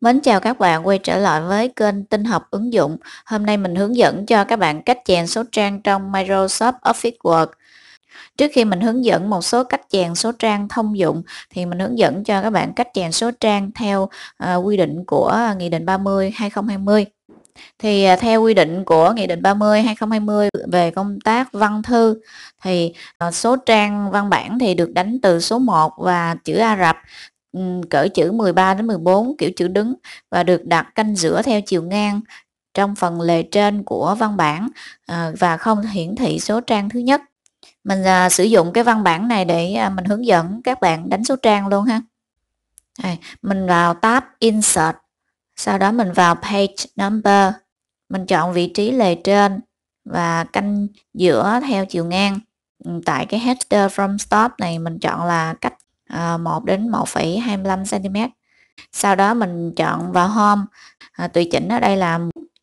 Mến chào các bạn quay trở lại với kênh tin học ứng dụng. Hôm nay mình hướng dẫn cho các bạn cách chèn số trang trong Microsoft Office Word. Trước khi mình hướng dẫn một số cách chèn số trang thông dụng thì mình hướng dẫn cho các bạn cách chèn số trang theo uh, quy định của Nghị định 30 2020. Thì à, theo quy định của Nghị định 30 2020 về công tác văn thư thì à, số trang văn bản thì được đánh từ số 1 và chữ Ả Rập Ừ, cỡ chữ 13 đến 14 kiểu chữ đứng và được đặt canh giữa theo chiều ngang trong phần lề trên của văn bản à, và không hiển thị số trang thứ nhất. Mình à, sử dụng cái văn bản này để à, mình hướng dẫn các bạn đánh số trang luôn ha. mình vào tab Insert, sau đó mình vào Page Number, mình chọn vị trí lề trên và canh giữa theo chiều ngang. Ừ, tại cái header from stop này mình chọn là cách à, 1 đến 1,25 cm sau đó mình chọn vào home à, tùy chỉnh ở đây là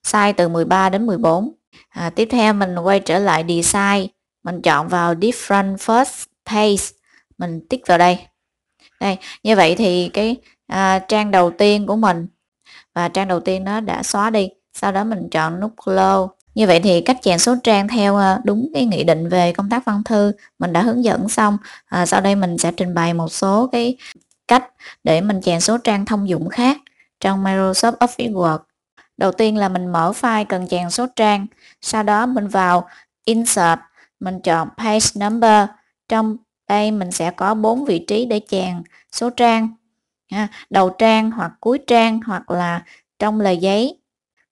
size từ 13 đến 14 à, tiếp theo mình quay trở lại design mình chọn vào different first page mình tích vào đây đây như vậy thì cái à, trang đầu tiên của mình và trang đầu tiên nó đã xóa đi sau đó mình chọn nút close như vậy thì cách chèn số trang theo ờ, đúng cái nghị định về công tác văn thư mình đã hướng dẫn xong. À, sau đây mình sẽ trình bày một số cái cách để mình chèn số trang thông dụng khác trong Microsoft Office Word. Đầu tiên là mình mở file cần chèn số trang, sau đó mình vào Insert, mình chọn Page Number. Trong đây mình sẽ có bốn vị trí để chèn số trang, đầu trang hoặc cuối trang hoặc là trong lời giấy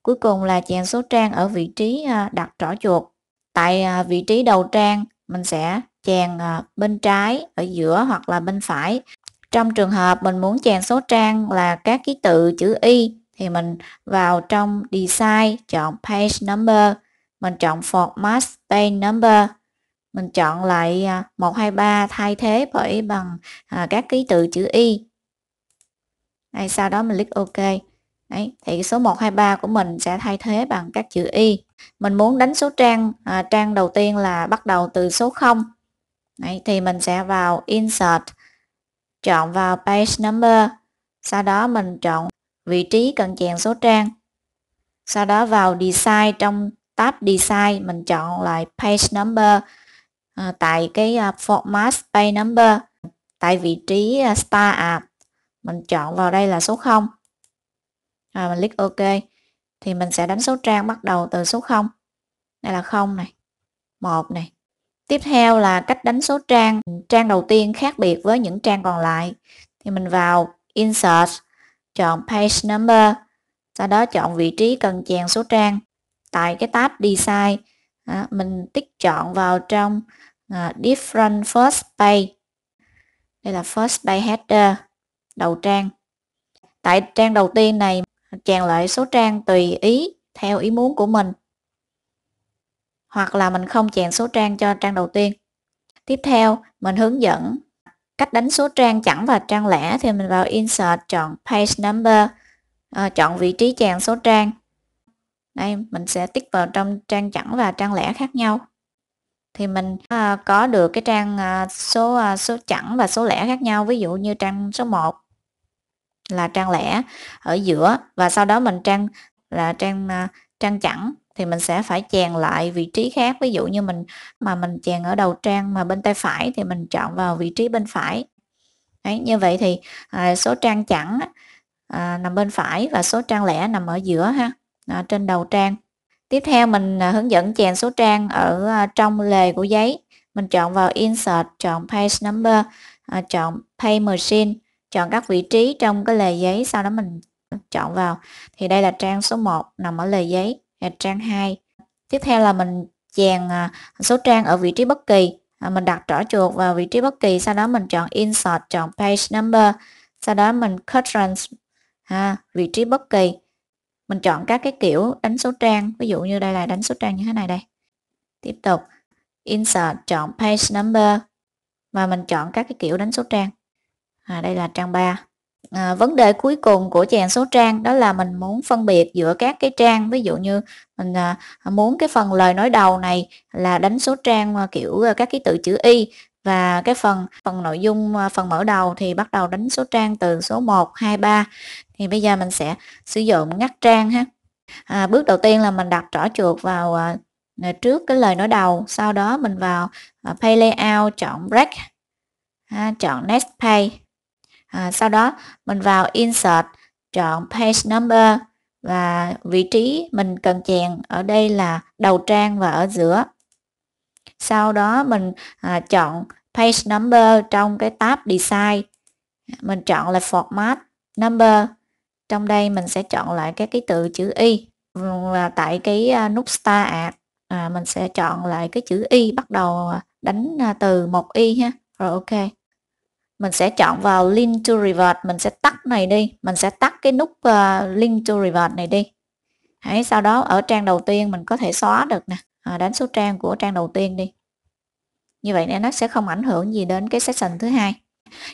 Cuối cùng là chèn số trang ở vị trí à, đặt trỏ chuột. Tại à, vị trí đầu trang mình sẽ chèn à, bên trái, ở giữa hoặc là bên phải. Trong trường hợp mình muốn chèn số trang là các ký tự chữ Y thì mình vào trong Design chọn Page Number, mình chọn Format Page Number, mình chọn lại 123 thay thế bởi bằng các ký tự chữ Y. Đây, sau đó mình click OK. Đấy, thì số 123 của mình sẽ thay thế bằng các chữ Y. Mình muốn đánh số trang, à, trang đầu tiên là bắt đầu từ số 0. Đấy, thì mình sẽ vào Insert, chọn vào Page Number, sau đó mình chọn vị trí cần chèn số trang. Sau đó vào Design trong tab Design, mình chọn lại Page Number à, tại cái uh, Format Page Number, tại vị trí uh, à, Start App. Mình chọn vào đây là số 0 rồi mình click ok thì mình sẽ đánh số trang bắt đầu từ số 0 đây là 0 này 1 này tiếp theo là cách đánh số trang trang đầu tiên khác biệt với những trang còn lại thì mình vào insert chọn page number sau đó chọn vị trí cần chèn số trang tại cái tab design đó, mình tích chọn vào trong uh, different first page đây là first page header đầu trang tại trang đầu tiên này chèn lại số trang tùy ý theo ý muốn của mình hoặc là mình không chèn số trang cho trang đầu tiên tiếp theo mình hướng dẫn cách đánh số trang chẵn và trang lẻ thì mình vào insert chọn page number à, chọn vị trí chèn số trang đây mình sẽ tích vào trong trang chẵn và trang lẻ khác nhau thì mình à, có được cái trang à, số à, số chẵn và số lẻ khác nhau ví dụ như trang số 1 là trang lẻ ở giữa và sau đó mình trang là trang à, trang chẵn thì mình sẽ phải chèn lại vị trí khác ví dụ như mình mà mình chèn ở đầu trang mà bên tay phải thì mình chọn vào vị trí bên phải Đấy, như vậy thì à, số trang chẵn à, nằm bên phải và số trang lẻ nằm ở giữa ha à, trên đầu trang tiếp theo mình à, hướng dẫn chèn số trang ở à, trong lề của giấy mình chọn vào insert chọn page number à, chọn page machine chọn các vị trí trong cái lề giấy sau đó mình chọn vào thì đây là trang số 1 nằm ở lề giấy trang 2 tiếp theo là mình chèn à, số trang ở vị trí bất kỳ à, mình đặt trỏ chuột vào vị trí bất kỳ sau đó mình chọn insert chọn page number sau đó mình quadrant ha à, vị trí bất kỳ mình chọn các cái kiểu đánh số trang ví dụ như đây là đánh số trang như thế này đây tiếp tục insert chọn page number và mình chọn các cái kiểu đánh số trang à, đây là trang 3 à, vấn đề cuối cùng của chèn số trang đó là mình muốn phân biệt giữa các cái trang ví dụ như mình à, muốn cái phần lời nói đầu này là đánh số trang à, kiểu à, các cái tự chữ y và cái phần phần nội dung à, phần mở đầu thì bắt đầu đánh số trang từ số 1 2 3 thì bây giờ mình sẽ sử dụng ngắt trang ha à, bước đầu tiên là mình đặt trỏ chuột vào à, trước cái lời nói đầu sau đó mình vào à, pay layout chọn break ha, chọn next page à, sau đó mình vào insert chọn page number và vị trí mình cần chèn ở đây là đầu trang và ở giữa sau đó mình à, chọn page number trong cái tab design mình chọn là format number trong đây mình sẽ chọn lại các ký tự chữ y và tại cái à, nút star at à, mình sẽ chọn lại cái chữ y bắt đầu đánh à, từ một y ha rồi ok mình sẽ chọn vào link to revert mình sẽ tắt này đi mình sẽ tắt cái nút uh, link to revert này đi Đấy, sau đó ở trang đầu tiên mình có thể xóa được nè à, đánh số trang của trang đầu tiên đi như vậy nó sẽ không ảnh hưởng gì đến cái session thứ hai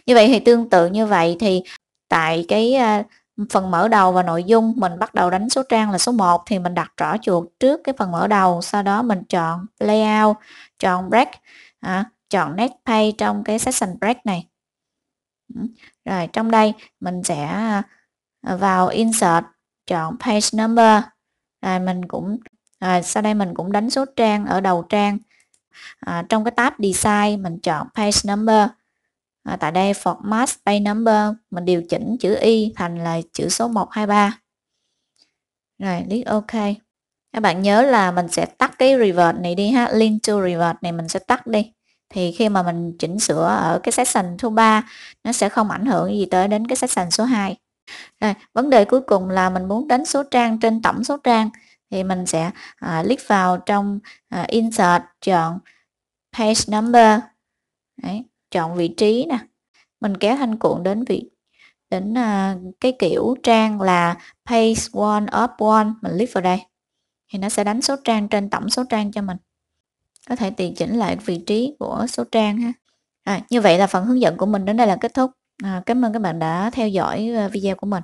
như vậy thì tương tự như vậy thì tại cái ờ, phần mở đầu và nội dung mình bắt đầu đánh số trang là số 1 thì mình đặt rõ chuột trước cái phần mở đầu sau đó mình chọn layout chọn break à, chọn next page trong cái session break này rồi trong đây mình sẽ à, vào insert chọn page number rồi mình cũng rồi sau đây mình cũng đánh số trang ở đầu trang à, trong cái tab design mình chọn page number à, tại đây format page number mình điều chỉnh chữ y thành là chữ số 123 rồi click ok các bạn nhớ là mình sẽ tắt cái revert này đi ha link to revert này mình sẽ tắt đi thì khi mà mình chỉnh sửa ở cái section thứ ba nó sẽ không ảnh hưởng gì tới đến cái section số 2 rồi vấn đề cuối cùng là mình muốn đến số trang trên tổng số trang thì mình sẽ à, click vào trong à, insert chọn page number Đấy, chọn vị trí nè mình kéo thanh cuộn đến vị đến à, cái kiểu trang là page one up one mình click vào đây thì nó sẽ đánh số trang trên tổng số trang cho mình có thể điều chỉnh lại vị trí của số trang ha à, như vậy là phần hướng dẫn của mình đến đây là kết thúc à, cảm ơn các bạn đã theo dõi à, video của mình